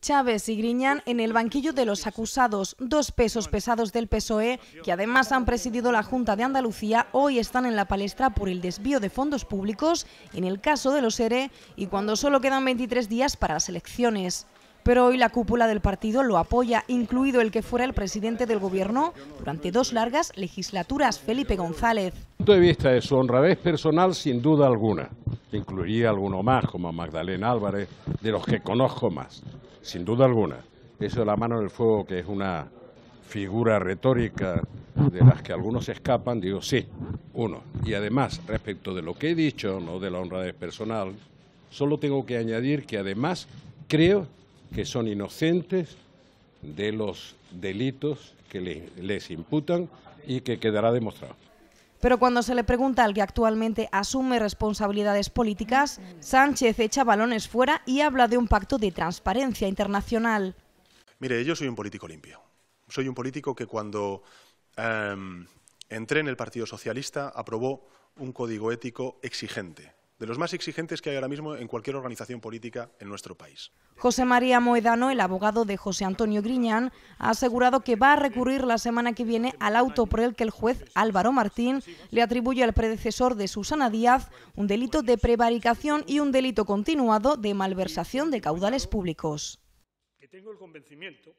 Chávez y Griñán en el banquillo de los acusados, dos pesos pesados del PSOE, que además han presidido la Junta de Andalucía, hoy están en la palestra por el desvío de fondos públicos en el caso de los ERE y cuando solo quedan 23 días para las elecciones. Pero hoy la cúpula del partido lo apoya, incluido el que fuera el presidente del gobierno durante dos largas legislaturas, Felipe González. Desde de vista de su honradez personal, sin duda alguna incluiría alguno más, como Magdalena Álvarez, de los que conozco más, sin duda alguna. Eso de la mano del fuego, que es una figura retórica de las que algunos escapan, digo sí, uno. Y además, respecto de lo que he dicho, no de la honradez personal, solo tengo que añadir que además creo que son inocentes de los delitos que les imputan y que quedará demostrado. Pero cuando se le pregunta al que actualmente asume responsabilidades políticas, mm. Sánchez echa balones fuera y habla de un pacto de transparencia internacional. Mire, yo soy un político limpio. Soy un político que cuando em, entré en el Partido Socialista aprobó un código ético exigente de los más exigentes que hay ahora mismo en cualquier organización política en nuestro país. José María Moedano, el abogado de José Antonio Griñán, ha asegurado que va a recurrir la semana que viene al auto por el que el juez Álvaro Martín le atribuye al predecesor de Susana Díaz un delito de prevaricación y un delito continuado de malversación de caudales públicos. tengo el convencimiento